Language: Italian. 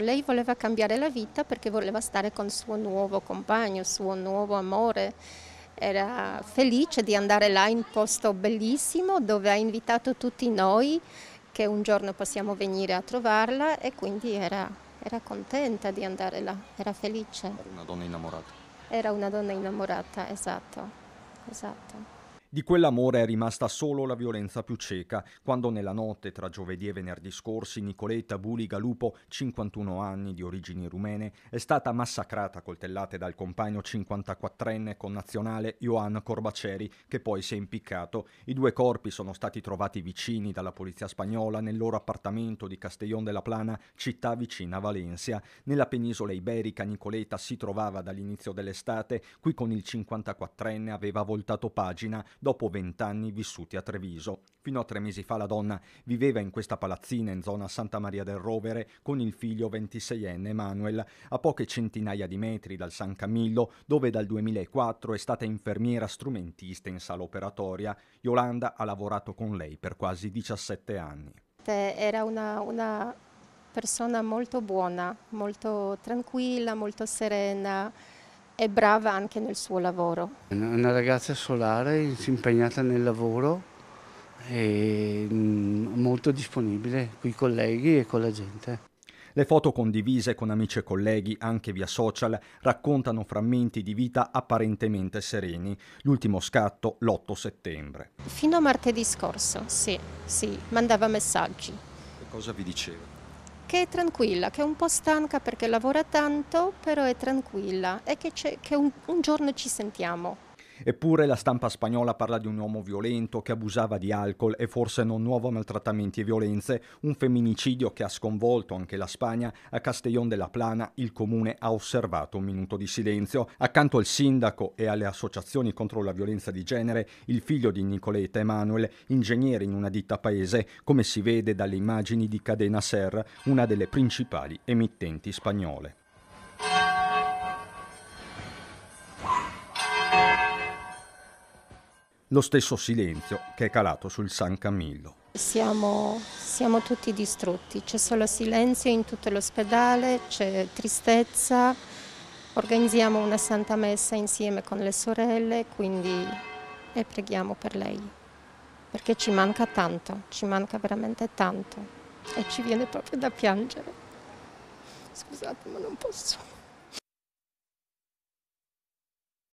Ecco, lei voleva cambiare la vita perché voleva stare con suo nuovo compagno, suo nuovo amore. Era felice di andare là in un posto bellissimo dove ha invitato tutti noi che un giorno possiamo venire a trovarla e quindi era, era contenta di andare là, era felice. Era una donna innamorata. Era una donna innamorata, esatto, esatto. Di quell'amore è rimasta solo la violenza più cieca, quando nella notte tra giovedì e venerdì scorsi Nicoletta Buliga Lupo, 51 anni di origini rumene, è stata massacrata a coltellate dal compagno 54enne connazionale Ioan Corbaceri, che poi si è impiccato. I due corpi sono stati trovati vicini dalla polizia spagnola nel loro appartamento di Castellón de la Plana, città vicina a Valencia. Nella penisola iberica Nicoletta si trovava dall'inizio dell'estate, qui con il 54enne aveva voltato pagina dopo vent'anni vissuti a Treviso. Fino a tre mesi fa la donna viveva in questa palazzina in zona Santa Maria del Rovere con il figlio 26enne Manuel, a poche centinaia di metri dal San Camillo, dove dal 2004 è stata infermiera strumentista in sala operatoria. Yolanda ha lavorato con lei per quasi 17 anni. Era una, una persona molto buona, molto tranquilla, molto serena è brava anche nel suo lavoro. Una ragazza solare, impegnata nel lavoro e mm, molto disponibile con i colleghi e con la gente. Le foto condivise con amici e colleghi anche via social raccontano frammenti di vita apparentemente sereni. L'ultimo scatto l'8 settembre. Fino a martedì scorso, sì, sì, mandava messaggi. E cosa vi diceva? che è tranquilla, che è un po' stanca perché lavora tanto, però è tranquilla e che, che un, un giorno ci sentiamo. Eppure la stampa spagnola parla di un uomo violento che abusava di alcol e forse non nuovo maltrattamenti e violenze, un femminicidio che ha sconvolto anche la Spagna. A Castellón de la Plana il comune ha osservato un minuto di silenzio. Accanto al sindaco e alle associazioni contro la violenza di genere, il figlio di Nicoletta Emanuel, ingegnere in una ditta paese, come si vede dalle immagini di Cadena Ser, una delle principali emittenti spagnole. lo stesso silenzio che è calato sul San Camillo. Siamo, siamo tutti distrutti, c'è solo silenzio in tutto l'ospedale, c'è tristezza, organizziamo una santa messa insieme con le sorelle, quindi e preghiamo per lei, perché ci manca tanto, ci manca veramente tanto e ci viene proprio da piangere. Scusate, ma non posso.